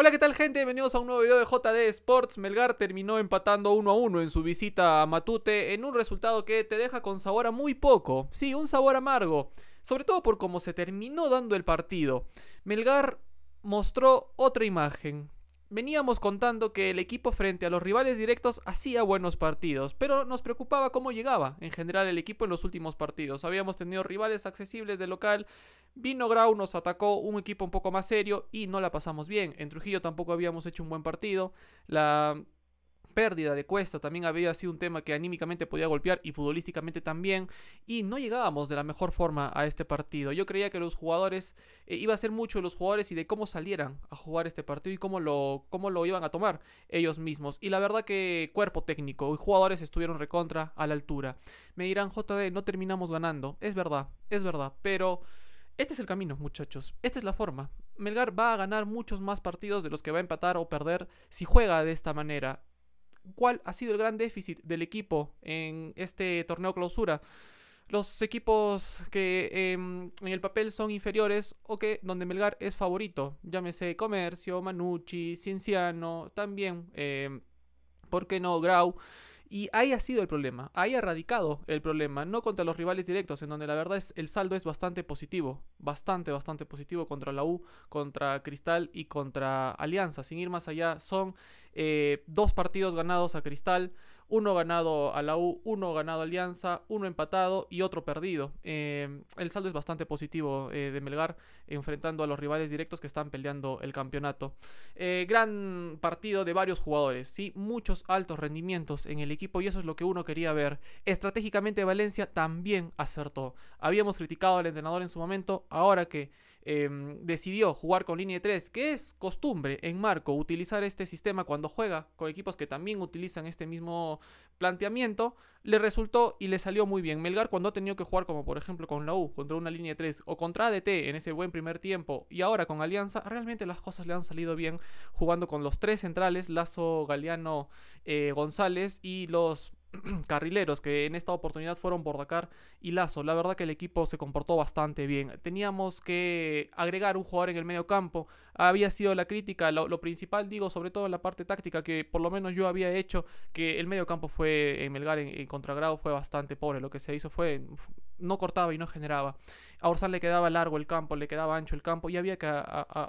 Hola, ¿qué tal gente? Bienvenidos a un nuevo video de JD Sports. Melgar terminó empatando 1 a 1 en su visita a Matute en un resultado que te deja con sabor a muy poco. Sí, un sabor amargo, sobre todo por cómo se terminó dando el partido. Melgar mostró otra imagen, Veníamos contando que el equipo frente a los rivales directos hacía buenos partidos, pero nos preocupaba cómo llegaba en general el equipo en los últimos partidos. Habíamos tenido rivales accesibles de local, Vino Grau nos atacó un equipo un poco más serio y no la pasamos bien. En Trujillo tampoco habíamos hecho un buen partido. La pérdida de Cuesta también había sido un tema que anímicamente podía golpear y futbolísticamente también. Y no llegábamos de la mejor forma a este partido. Yo creía que los jugadores, eh, iba a ser mucho los jugadores y de cómo salieran a jugar este partido y cómo lo, cómo lo iban a tomar ellos mismos. Y la verdad que cuerpo técnico y jugadores estuvieron recontra a la altura. Me dirán, JD, no terminamos ganando. Es verdad, es verdad, pero... Este es el camino, muchachos. Esta es la forma. Melgar va a ganar muchos más partidos de los que va a empatar o perder si juega de esta manera cuál ha sido el gran déficit del equipo en este torneo clausura. Los equipos que em, en el papel son inferiores o que donde Melgar es favorito, llámese Comercio, Manucci, Cienciano, también, em, ¿por qué no Grau? Y ahí ha sido el problema, ahí ha erradicado el problema, no contra los rivales directos, en donde la verdad es el saldo es bastante positivo, bastante, bastante positivo contra la U, contra Cristal y contra Alianza. Sin ir más allá, son eh, dos partidos ganados a Cristal, uno ganado a la U, uno ganado a Alianza, uno empatado y otro perdido. Em, el saldo es bastante positivo eh, de Melgar, enfrentando a los rivales directos que están peleando el campeonato. Eh, gran partido de varios jugadores, ¿sí? muchos altos rendimientos en el equipo y eso es lo que uno quería ver. Estratégicamente Valencia también acertó. Habíamos criticado al entrenador en su momento, ahora que Em, decidió jugar con línea 3, que es costumbre en Marco utilizar este sistema cuando juega con equipos que también utilizan este mismo planteamiento, le resultó y le salió muy bien. Melgar cuando ha tenido que jugar como por ejemplo con la U, contra una línea 3 o contra ADT en ese buen primer tiempo y ahora con Alianza, realmente las cosas le han salido bien jugando con los tres centrales, Lazo, Galeano, eh, González y los carrileros, que en esta oportunidad fueron Bordacar y Lazo. La verdad que el equipo se comportó bastante bien. Teníamos que agregar un jugador en el medio campo. Había sido la crítica, lo, principal digo, sobre todo en la parte táctica, que por lo menos yo había hecho, que el medio campo fue en Melgar en, contragrado fue bastante pobre. Lo que se hizo fue no cortaba y no generaba. A Orsán le quedaba largo el campo, le quedaba ancho el campo y había que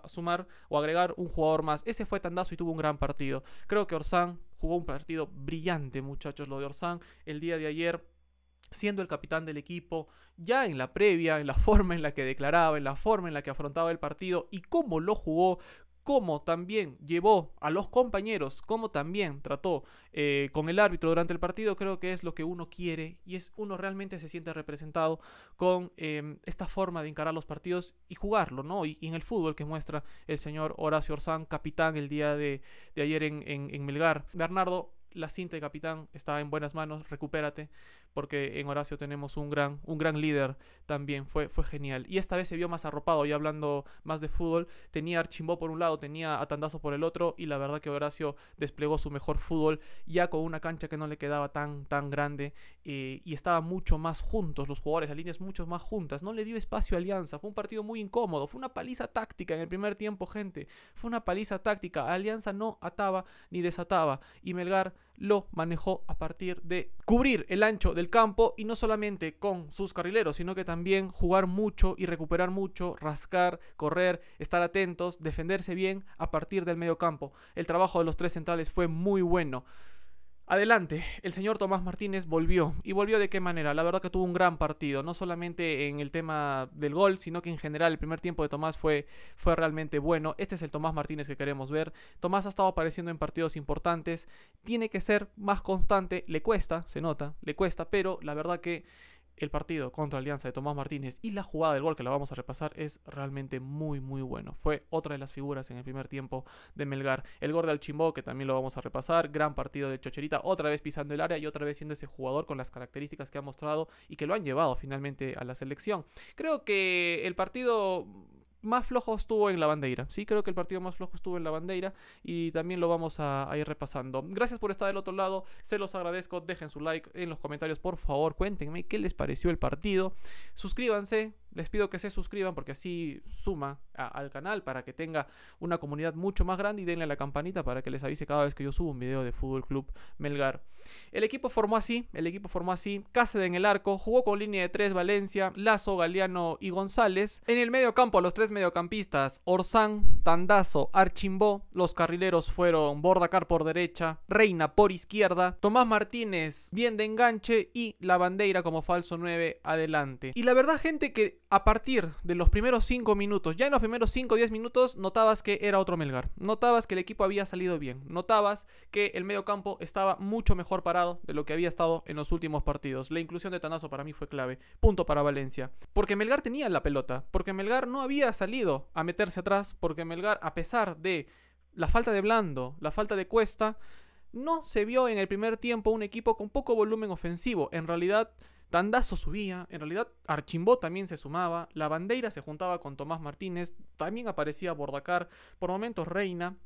sumar o agregar un jugador más. Ese fue Tandazo y tuvo un gran partido. Creo que Orsán Jugó un partido brillante, muchachos, lo de Orsán. El día de ayer siendo el capitán del equipo, ya en la previa, en la forma en la que declaraba, en la forma en la que afrontaba el partido y cómo lo jugó, cómo también llevó a los compañeros, cómo también trató eh, con el árbitro durante el partido, creo que es lo que uno quiere y es uno realmente se siente representado con em, esta forma de encarar los partidos y jugarlo, ¿no? Y, en el fútbol que muestra el señor Horacio Orsán, capitán el día de, ayer en, en, en Melgar. Bernardo, la cinta de capitán estaba en buenas manos, recupérate, porque en Horacio tenemos un gran, un gran líder también, fue, fue genial. Y esta vez se vio más arropado, ya hablando más de fútbol, tenía Archimbó por un lado, tenía Atandazo por el otro, y la verdad que Horacio desplegó su mejor fútbol, ya con una cancha que no le quedaba tan, tan grande, eh, y estaba mucho más juntos los jugadores, las líneas mucho más juntas, no le dio espacio a Alianza, fue un partido muy incómodo, fue una paliza táctica en el primer tiempo, gente, fue una paliza táctica, Alianza no ataba ni desataba, y Melgar lo manejó a partir de cubrir el ancho del campo y no solamente con sus carrileros, sino que también jugar mucho y recuperar mucho, rascar, correr, estar atentos, defenderse bien a partir del medio campo. El trabajo de los tres centrales fue muy bueno. Adelante, el señor Tomás Martínez volvió. ¿Y volvió de qué manera? La verdad que tuvo un gran partido, no solamente en el tema del gol, sino que en general el primer tiempo de Tomás fue, fue realmente bueno. Este es el Tomás Martínez que queremos ver. Tomás ha estado apareciendo en partidos importantes, tiene que ser más constante, le cuesta, se nota, le cuesta, pero la verdad que el partido contra Alianza de Tomás Martínez y la jugada del gol que la vamos a repasar es realmente muy muy bueno. Fue otra de las figuras en el primer tiempo de Melgar. El gol de Alchimbó que también lo vamos a repasar. Gran partido de Chocherita, otra vez pisando el área y otra vez siendo ese jugador con las características que ha mostrado y que lo han llevado finalmente a la selección. Creo que el partido más flojo estuvo en la bandeira. Sí, creo que el partido más flojo estuvo en la bandeira y también lo vamos a, a, ir repasando. Gracias por estar del otro lado, se los agradezco, dejen su like en los comentarios, por favor, cuéntenme qué les pareció el partido, suscríbanse, les pido que se suscriban porque así suma al canal para que tenga una comunidad mucho más grande y denle a la campanita para que les avise cada vez que yo subo un video de Fútbol Club Melgar. El equipo formó así, el equipo formó así, Cáceres en el arco, jugó con línea de 3 Valencia, Lazo, Galeano y González. En el medio campo los tres mediocampistas, Orsán, Tandazo, Archimbó, los carrileros fueron Bordacar por derecha, Reina por izquierda, Tomás Martínez bien de enganche y la Bandeira como falso 9 adelante. Y la verdad gente que a partir de los primeros 5 minutos, ya en los primeros 5 o 10 minutos, notabas que era otro Melgar. Notabas que el equipo había salido bien. Notabas que el medio campo estaba mucho mejor parado de lo que había estado en los últimos partidos. La inclusión de Tanazo para mí fue clave. Punto para Valencia. Porque Melgar tenía la pelota. Porque Melgar no había salido a meterse atrás. Porque Melgar, a pesar de la falta de Blando, la falta de Cuesta, no se vio en el primer tiempo un equipo con poco volumen ofensivo. En realidad Tandazo subía, en realidad Archimbó también se sumaba, la bandera se juntaba con Tomás Martínez, también aparecía Bordacar, por momentos Reina.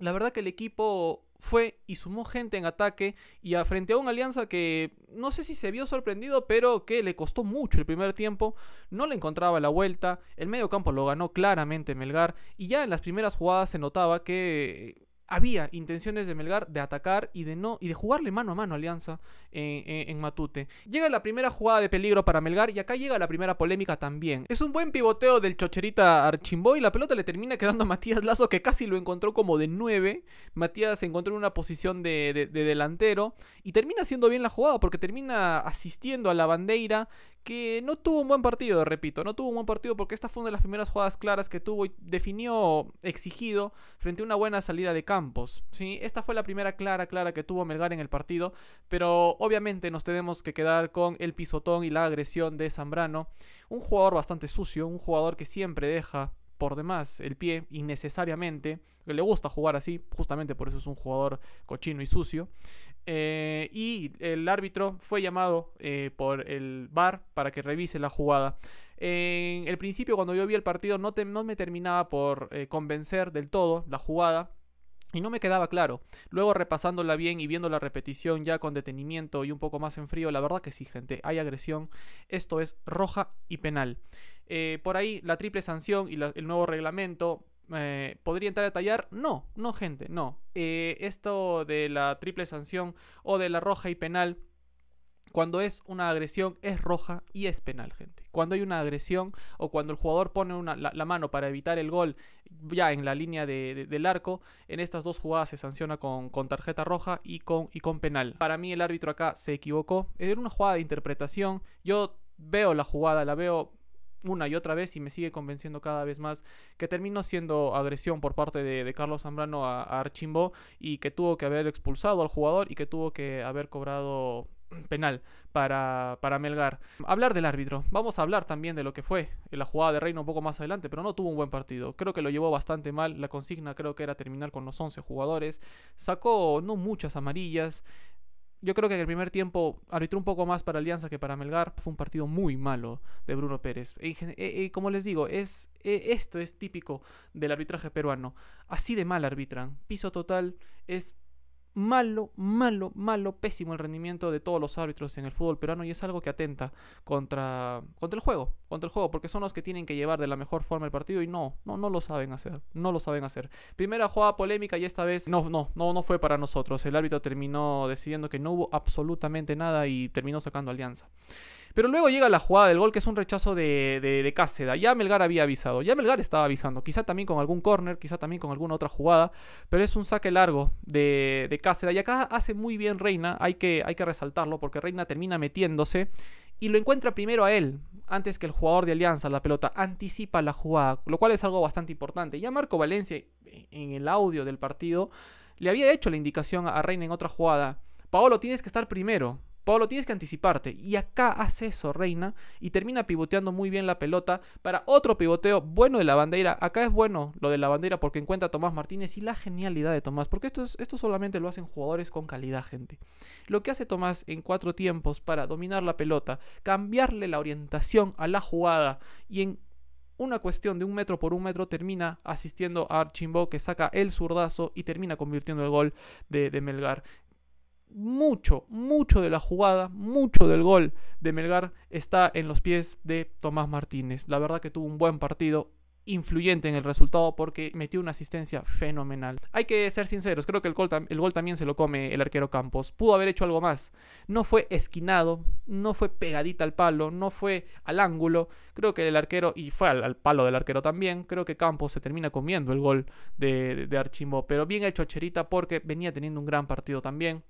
La verdad que el equipo fue y sumó gente en ataque y a frente a una alianza que no sé si se vio sorprendido, pero que le costó mucho el primer tiempo, no le encontraba la vuelta, el medio campo lo ganó claramente Melgar y ya en las primeras jugadas se notaba que había intenciones de Melgar de atacar y de no y de jugarle mano a mano a Alianza eh, eh, en, Matute. Llega la primera jugada de peligro para Melgar y acá llega la primera polémica también. Es un buen pivoteo del chocherita y la pelota le termina quedando a Matías Lazo que casi lo encontró como de 9. Matías se encontró en una posición de, delantero y termina haciendo bien la jugada porque termina asistiendo a la bandeira que no tuvo un buen partido, repito, no tuvo un buen partido porque esta fue una de las primeras jugadas claras que tuvo y definió exigido frente a una buena salida de Campos. ¿sí? Esta fue la primera clara, clara que tuvo Melgar en el partido, pero obviamente nos tenemos que quedar con el pisotón y la agresión de Zambrano, un jugador bastante sucio, un jugador que siempre deja por demás el pie innecesariamente. Le gusta jugar así, justamente por eso es un jugador cochino y sucio. Eh, y el árbitro fue llamado eh, por el VAR para que revise la jugada. En el principio, cuando yo vi el partido, no, no me terminaba por eh, convencer del todo la jugada. Y no me quedaba claro. Luego repasándola bien y viendo la repetición ya con detenimiento y un poco más en frío, la verdad que sí, gente, hay agresión. Esto es roja y penal. Eh, por ahí la triple sanción y el nuevo reglamento eh, ¿Podría entrar a tallar? No, no, gente, no. Eh, esto de la triple sanción o de la roja y penal cuando es una agresión es roja y es penal, gente. Cuando hay una agresión o cuando el jugador pone la, mano para evitar el gol ya en la línea del arco, en estas dos jugadas se sanciona con, tarjeta roja y con, y con penal. Para mí el árbitro acá se equivocó. Era una jugada de interpretación. Yo veo la jugada, la veo una y otra vez y me sigue convenciendo cada vez más que terminó siendo agresión por parte de, Carlos Zambrano a Archimbo y que tuvo que haber expulsado al jugador y que tuvo que haber cobrado penal para, para, Melgar. Hablar del árbitro. Vamos a hablar también de lo que fue la jugada de Reino un poco más adelante, pero no tuvo un buen partido. Creo que lo llevó bastante mal. La consigna creo que era terminar con los 11 jugadores. Sacó no muchas amarillas. Yo creo que en el primer tiempo arbitró un poco más para Alianza que para Melgar. Fue un partido muy malo de Bruno Pérez. Y, eh, eh, como les digo, es, e, esto es típico del arbitraje peruano. Así de mal arbitran. Piso total es malo, malo, malo, pésimo el rendimiento de todos los árbitros en el fútbol peruano y es algo que atenta contra, contra el juego contra el juego, porque son los que tienen que llevar de la mejor forma el partido y no, no, no lo saben hacer, no lo saben hacer. Primera jugada polémica y esta vez no, no, no, no fue para nosotros. El árbitro terminó decidiendo que no hubo absolutamente nada y terminó sacando alianza. Pero luego llega la jugada del gol que es un rechazo de, de, Cáceda. Ya Melgar había avisado, ya Melgar estaba avisando, quizá también con algún corner, quizá también con alguna otra jugada, pero es un saque largo de, de Cáceda y acá hace muy bien Reina, hay que, hay que resaltarlo porque Reina termina metiéndose y lo encuentra primero a él antes que el jugador de Alianza, la pelota anticipa la jugada, lo cual es algo bastante importante. Ya Marco Valencia, eh, en el audio del partido, le había hecho la indicación a Reina en otra jugada. Paolo, tienes que estar primero. Pablo, tienes que anticiparte. Y acá hace eso, Reina. Y termina pivoteando muy bien la pelota para otro pivoteo bueno de la bandera. Acá es bueno lo de la bandera porque encuentra a Tomás Martínez y la genialidad de Tomás. Porque esto, es, esto solamente lo hacen jugadores con calidad, gente. Lo que hace Tomás en cuatro tiempos para dominar la pelota, cambiarle la orientación a la jugada y en una cuestión de un metro por un metro termina asistiendo a Archimbo que saca el zurdazo y termina convirtiendo el gol de Melgar mucho, mucho de la jugada, mucho del gol de Melgar está en los pies de Tomás Martínez. La verdad que tuvo un buen partido, influyente en el resultado porque metió una asistencia fenomenal. Hay que ser sinceros, creo que el gol, también se lo come el arquero Campos. Pudo haber hecho algo más. No fue esquinado, no fue pegadita al palo, no fue al ángulo. Creo que el arquero, y fue al, palo del arquero también, creo que Campos se termina comiendo el gol de, de Archimbo. Pero bien hecho Cherita porque venía teniendo un gran partido también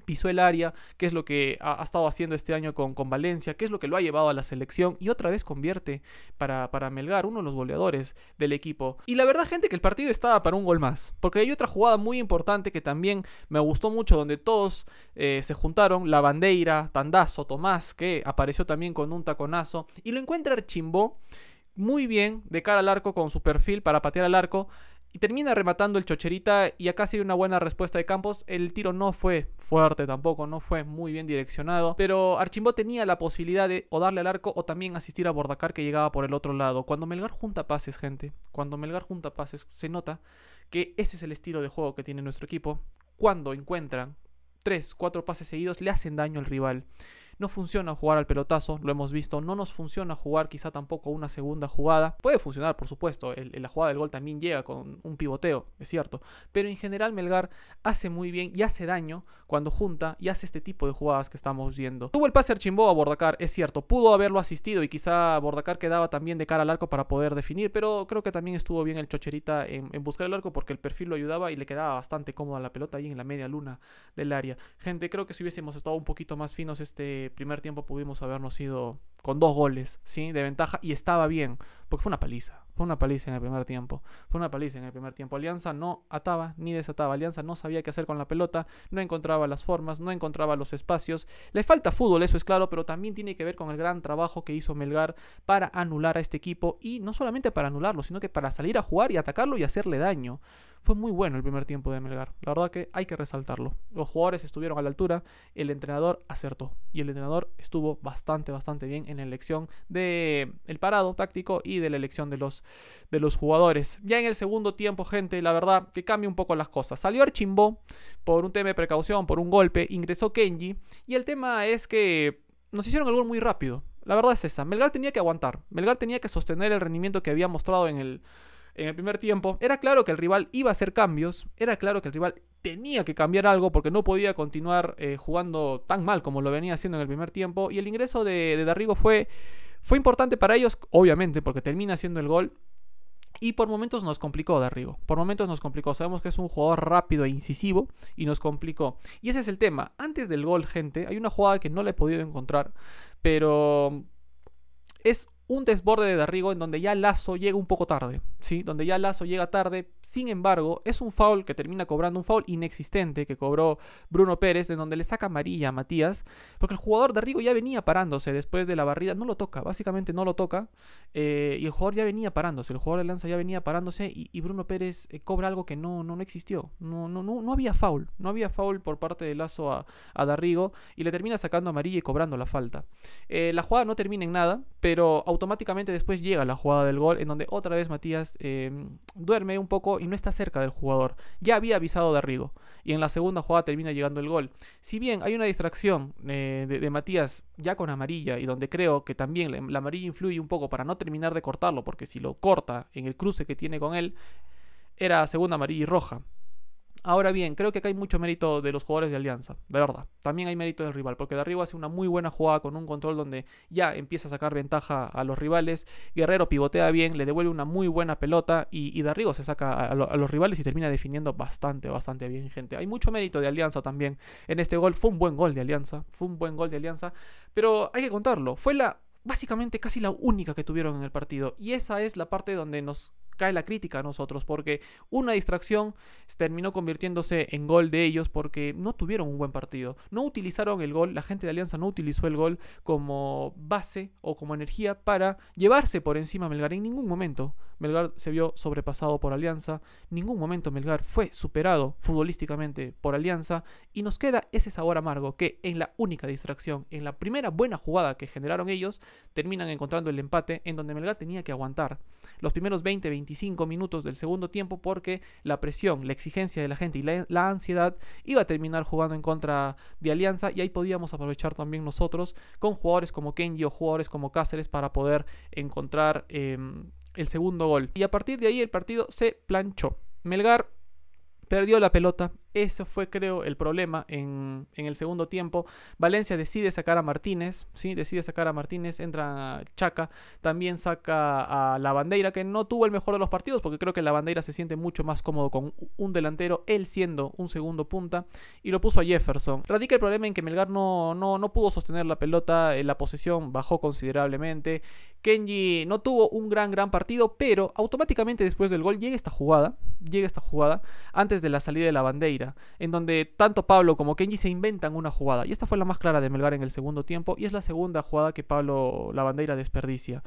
pisó el área, que es lo que ha, estado haciendo este año con, Valencia, Que es lo que lo ha llevado a la selección y otra vez convierte para, para Melgar, uno de los goleadores del equipo. Y la verdad, gente, que el partido estaba para un gol más, porque hay otra jugada muy importante que también me gustó mucho, donde todos eh, se juntaron, la bandeira, Tandazo, Tomás, que apareció también con un taconazo, y lo encuentra Archimbó muy bien de cara al arco con su perfil para patear al arco. Y termina rematando el Chocherita y acá ve una buena respuesta de Campos. El tiro no fue fuerte tampoco, no fue muy bien direccionado. Pero Archimbó tenía la posibilidad de o darle al arco o también asistir a Bordacar que llegaba por el otro lado. Cuando Melgar junta pases, gente, cuando Melgar junta pases, se nota que ese es el estilo de juego que tiene nuestro equipo. Cuando encuentran 3, 4 pases seguidos, le hacen daño al rival. No funciona jugar al pelotazo, lo hemos visto. No nos funciona jugar quizá tampoco una segunda jugada. Puede funcionar, por supuesto. la jugada del gol también llega con un pivoteo, es cierto. Pero en general Melgar hace muy bien y hace daño cuando junta y hace este tipo de jugadas que estamos viendo. Tuvo el pase chimbo a Bordacar, es cierto. Pudo haberlo asistido y quizá Bordacar quedaba también de cara al arco para poder definir. Pero creo que también estuvo bien el Chocherita en, en buscar el arco porque el perfil lo ayudaba y le quedaba bastante cómoda la pelota ahí en la media luna del área. Gente, creo que si hubiésemos estado un poquito más finos este primer tiempo pudimos habernos ido con dos goles, ¿sí? De ventaja y estaba bien, porque fue una paliza. Fue una paliza en el primer tiempo. Fue una paliza en el primer tiempo. Alianza no ataba ni desataba. Alianza no sabía qué hacer con la pelota, no encontraba las formas, no encontraba los espacios. Le falta fútbol, eso es claro, pero también tiene que ver con el gran trabajo que hizo Melgar para anular a este equipo y no solamente para anularlo, sino que para salir a jugar y atacarlo y hacerle daño. Fue muy bueno el primer tiempo de Melgar. La verdad que hay que resaltarlo. Los jugadores estuvieron a la altura, el entrenador acertó y el entrenador estuvo bastante bastante bien en la elección del parado táctico y de la elección de los de los jugadores. Ya en el segundo tiempo, gente, la verdad que cambia un poco las cosas. Salió Archimbo por un tema de precaución, por un golpe, ingresó Kenji y el tema es que nos hicieron el gol muy rápido. La verdad es esa, Melgar tenía que aguantar, Melgar tenía que sostener el rendimiento que había mostrado en el, en el primer tiempo. Era claro que el rival iba a hacer cambios, era claro que el rival tenía que cambiar algo porque no podía continuar eh, jugando tan mal como lo venía haciendo en el primer tiempo. Y el ingreso de, de Darrigo fue fue importante para ellos, obviamente, porque termina siendo el gol. Y por momentos nos complicó de arriba. Por momentos nos complicó. Sabemos que es un jugador rápido e incisivo y nos complicó. Y ese es el tema. Antes del gol, gente, hay una jugada que no la he podido encontrar. Pero es un desborde de Darrigo en donde ya Lazo llega un poco tarde, ¿sí? Donde ya Lazo llega tarde, sin embargo, es un foul que termina cobrando, un foul inexistente que cobró Bruno Pérez, en donde le saca amarilla a Matías, porque el jugador Darrigo ya venía parándose después de la barrida, no lo toca, básicamente no lo toca, eh, y el jugador ya venía parándose, el jugador de Lanza ya venía parándose, y, Bruno Pérez eh, cobra algo que no, no, no existió, no, no, no, no había foul, no había foul por parte de Lazo a, a Darrigo, y le termina sacando amarilla y cobrando la falta. Eh, la jugada no termina en nada, pero automáticamente después llega la jugada del gol en donde otra vez Matías em, duerme un poco y no está cerca del jugador. Ya había avisado de arriba. y en la segunda jugada termina llegando el gol. Si bien hay una distracción eh, de, Matías ya con amarilla y donde creo que también la amarilla influye un poco para no terminar de cortarlo porque si lo corta en el cruce que tiene con él era segunda amarilla y roja. Ahora bien, creo que acá hay mucho mérito de los jugadores de Alianza, de verdad. También hay mérito del rival, porque arriba hace una muy buena jugada con un control donde ya empieza a sacar ventaja a los rivales. Guerrero pivotea bien, le devuelve una muy buena pelota y, y Darrigo se saca a, los rivales y termina definiendo bastante, bastante bien, gente. Hay mucho mérito de Alianza también en este gol. Fue un buen gol de Alianza, fue un buen gol de Alianza, pero hay que contarlo. Fue la básicamente casi la única que tuvieron en el partido y esa es la parte donde nos cae la crítica a nosotros porque una distracción terminó convirtiéndose en gol de ellos porque no tuvieron un buen partido. No utilizaron el gol, la gente de Alianza no utilizó el gol como base o como energía para llevarse por encima a Melgar en ningún momento. Melgar se vio sobrepasado por Alianza, ningún momento Melgar fue superado futbolísticamente por Alianza y nos queda ese sabor amargo que en la única distracción, en la primera buena jugada que generaron ellos, terminan encontrando el empate en donde Melgar tenía que aguantar. Los primeros 20 20 minutos del segundo tiempo porque la presión, la exigencia de la gente y la, ansiedad iba a terminar jugando en contra de Alianza y ahí podíamos aprovechar también nosotros con jugadores como Kenji o jugadores como Cáceres para poder encontrar em, el segundo gol. Y a partir de ahí el partido se planchó. Melgar perdió la pelota, eso fue, creo, el problema en, el segundo tiempo. Valencia decide sacar a Martínez, ¿sí? Decide sacar a Martínez, entra Chaca, también saca a La Bandeira, que no tuvo el mejor de los partidos, porque creo que La Bandeira se siente mucho más cómodo con un delantero, él siendo un segundo punta, y lo puso a Jefferson. Radica el problema en que Melgar no, no, no pudo sostener la pelota, eh, la posesión bajó considerablemente. Kenji no tuvo un gran, gran partido, pero automáticamente después del gol llega esta jugada, llega esta jugada antes de la salida de La Bandeira en donde tanto Pablo como Kenji se inventan una jugada. Y esta fue la más clara de Melgar en el segundo tiempo y es la segunda jugada que Pablo la bandera desperdicia.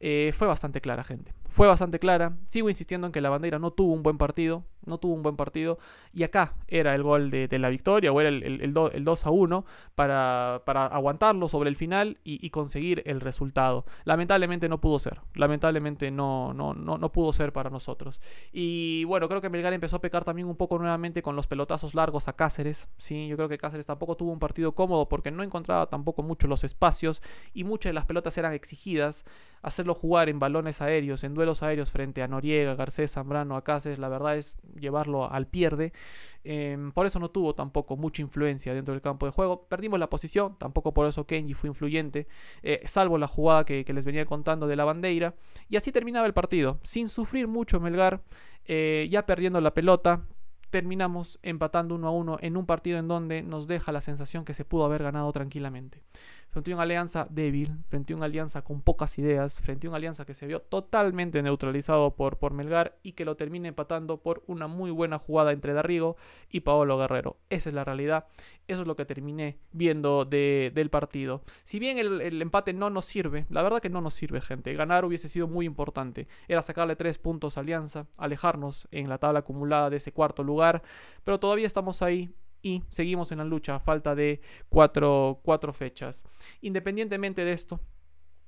Eh, fue bastante clara, gente. Fue bastante clara. Sigo insistiendo en que la bandera no tuvo un buen partido. No tuvo un buen partido. Y acá era el gol de, la victoria o era el, el, 2 a 1 para, aguantarlo sobre el final y, y, conseguir el resultado. Lamentablemente no pudo ser. Lamentablemente no, no, no, no pudo ser para nosotros. Y bueno, creo que Melgar empezó a pecar también un poco nuevamente con los pelotazos largos a Cáceres. Sí, yo creo que Cáceres tampoco tuvo un partido cómodo porque no encontraba tampoco mucho los espacios y muchas de las pelotas eran exigidas. Hacerlo jugar en balones aéreos, en duelos aéreos frente a Noriega, Garcés, Zambrano, a Cáceres, la verdad es llevarlo al pierde. Em, por eso no tuvo tampoco mucha influencia dentro del campo de juego. Perdimos la posición, tampoco por eso Kenji fue influyente, eh, salvo la jugada que, les venía contando de la bandera. Y así terminaba el partido, sin sufrir mucho Melgar. Eh, ya perdiendo la pelota, terminamos empatando 1 a 1 en un partido en donde nos deja la sensación que se pudo haber ganado tranquilamente frente a una alianza débil, frente a una alianza con pocas ideas, frente a una alianza que se vio totalmente neutralizado por, por Melgar y que lo termina empatando por una muy buena jugada entre Darrigo y Paolo Guerrero. Esa es la realidad, eso es lo que terminé viendo del partido. Si bien el, el, empate no nos sirve, la verdad que no nos sirve, gente. Ganar hubiese sido muy importante, era sacarle tres puntos a Alianza, alejarnos en la tabla acumulada de ese cuarto lugar, pero todavía estamos ahí y seguimos en la lucha a falta de cuatro, fechas. Independientemente de esto,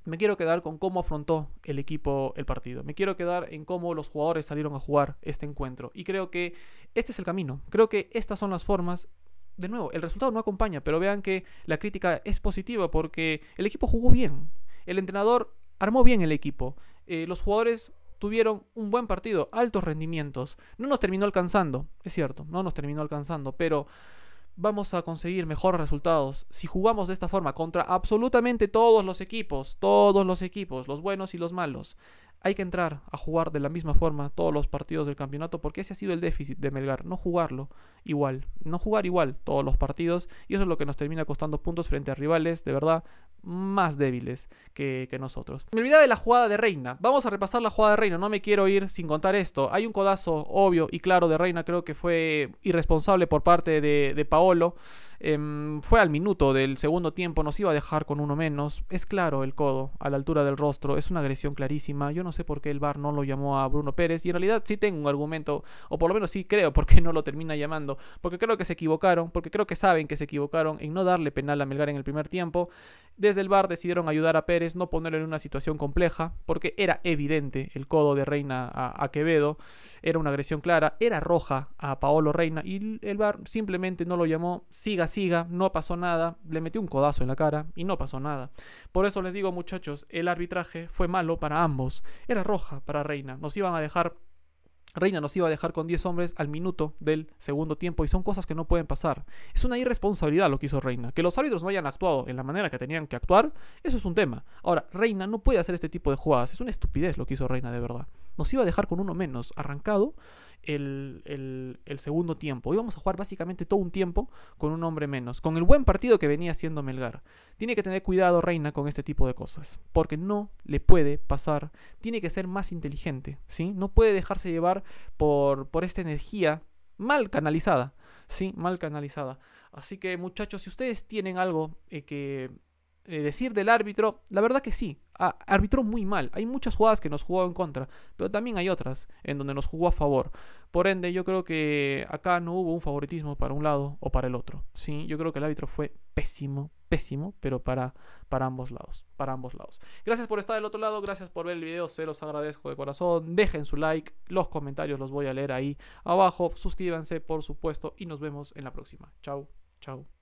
me quiero quedar con cómo afrontó el equipo el partido. Me quiero quedar en cómo los jugadores salieron a jugar este encuentro. Y creo que este es el camino. Creo que estas son las formas. De nuevo, el resultado no acompaña, pero vean que la crítica es positiva porque el equipo jugó bien. El entrenador armó bien el equipo. Eh, los jugadores tuvieron un buen partido, altos rendimientos. No nos terminó alcanzando, es cierto, no nos terminó alcanzando, pero vamos a conseguir mejores resultados si jugamos de esta forma contra absolutamente todos los equipos, todos los equipos, los buenos y los malos. Hay que entrar a jugar de la misma forma todos los partidos del campeonato porque ese ha sido el déficit de Melgar, no jugarlo igual, no jugar igual todos los partidos y eso es lo que nos termina costando puntos frente a rivales de verdad más débiles que, nosotros. Me olvidaba de la jugada de Reina, vamos a repasar la jugada de Reina, no me quiero ir sin contar esto. Hay un codazo obvio y claro de Reina, creo que fue irresponsable por parte de, Paolo, em, fue al minuto del segundo tiempo, nos iba a dejar con uno menos, es claro el codo a la altura del rostro, es una agresión clarísima, yo no sé por qué el VAR no lo llamó a Bruno Pérez. Y en realidad sí tengo un argumento, o por lo menos sí creo por qué no lo termina llamando. Porque creo que se equivocaron, porque creo que saben que se equivocaron en no darle penal a Melgar en el primer tiempo. Desde el VAR decidieron ayudar a Pérez, no ponerlo en una situación compleja, porque era evidente el codo de Reina a, Quevedo. Era una agresión clara, era roja a Paolo Reina. Y el VAR simplemente no lo llamó. Siga, siga, no pasó nada. Le metió un codazo en la cara y no pasó nada. Por eso les digo, muchachos, el arbitraje fue malo para ambos era roja para Reina. Nos iban a dejar Reina nos iba a dejar con 10 hombres al minuto del segundo tiempo y son cosas que no pueden pasar. Es una irresponsabilidad lo que hizo Reina. Que los árbitros no hayan actuado en la manera que tenían que actuar, eso es un tema. Ahora, Reina no puede hacer este tipo de jugadas. Es una estupidez lo que hizo Reina de verdad. Nos iba a dejar con uno menos, arrancado, el, segundo tiempo. vamos a jugar básicamente todo un tiempo con un hombre menos, con el buen partido que venía haciendo Melgar. Tiene que tener cuidado Reina con este tipo de cosas, porque no le puede pasar. Tiene que ser más inteligente, ¿sí? No puede dejarse llevar por, esta energía mal canalizada, ¿sí? Mal canalizada. Así que muchachos, si ustedes tienen algo eh, que eh, decir del árbitro, la verdad que sí, árbitro arbitró muy mal. Hay muchas jugadas que nos jugó en contra, pero también hay otras en donde nos jugó a favor. Por ende, yo creo que acá no hubo un favoritismo para un lado o para el otro. Sí, yo creo que el árbitro fue pésimo, pésimo, pero para, para ambos lados, para ambos lados. Gracias por estar del otro lado, gracias por ver el video, se los agradezco de corazón. Dejen su like, los comentarios los voy a leer ahí abajo, suscríbanse por supuesto y nos vemos en la próxima. Chau, chau.